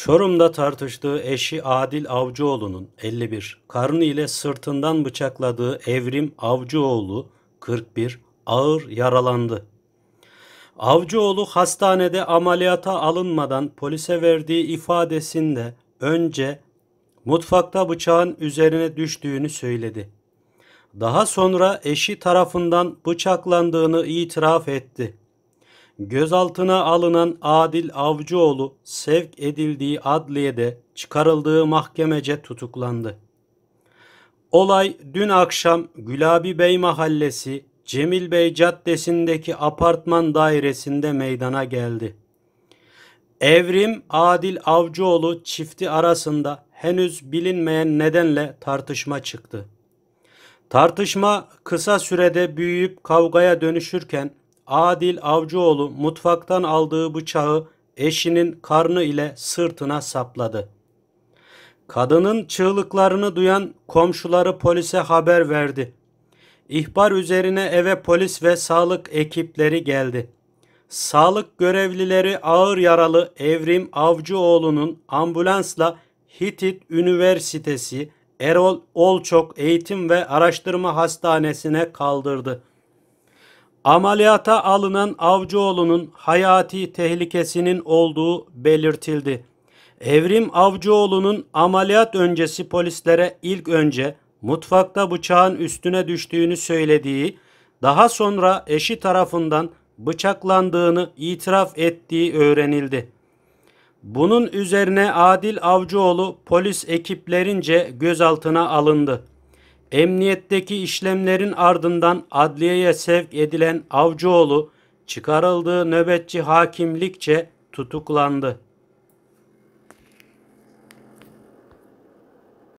Çorum'da tartıştığı eşi Adil Avcıoğlu'nun 51, karnı ile sırtından bıçakladığı Evrim Avcıoğlu 41 ağır yaralandı. Avcıoğlu hastanede ameliyata alınmadan polise verdiği ifadesinde önce mutfakta bıçağın üzerine düştüğünü söyledi. Daha sonra eşi tarafından bıçaklandığını itiraf etti. Gözaltına alınan Adil Avcıoğlu sevk edildiği adliyede çıkarıldığı mahkemece tutuklandı. Olay dün akşam Gülabi Bey Mahallesi Cemil Bey Caddesi'ndeki apartman dairesinde meydana geldi. Evrim Adil Avcıoğlu çifti arasında henüz bilinmeyen nedenle tartışma çıktı. Tartışma kısa sürede büyüyüp kavgaya dönüşürken Adil Avcıoğlu mutfaktan aldığı bıçağı eşinin karnı ile sırtına sapladı. Kadının çığlıklarını duyan komşuları polise haber verdi. İhbar üzerine eve polis ve sağlık ekipleri geldi. Sağlık görevlileri ağır yaralı Evrim Avcıoğlu'nun ambulansla Hitit Üniversitesi Erol Olçok Eğitim ve Araştırma Hastanesi'ne kaldırdı. Ameliyata alınan Avcıoğlu'nun hayati tehlikesinin olduğu belirtildi. Evrim Avcıoğlu'nun ameliyat öncesi polislere ilk önce mutfakta bıçağın üstüne düştüğünü söylediği, daha sonra eşi tarafından bıçaklandığını itiraf ettiği öğrenildi. Bunun üzerine Adil Avcıoğlu polis ekiplerince gözaltına alındı. Emniyetteki işlemlerin ardından adliyeye sevk edilen Avcıoğlu çıkarıldığı nöbetçi hakimlikçe tutuklandı.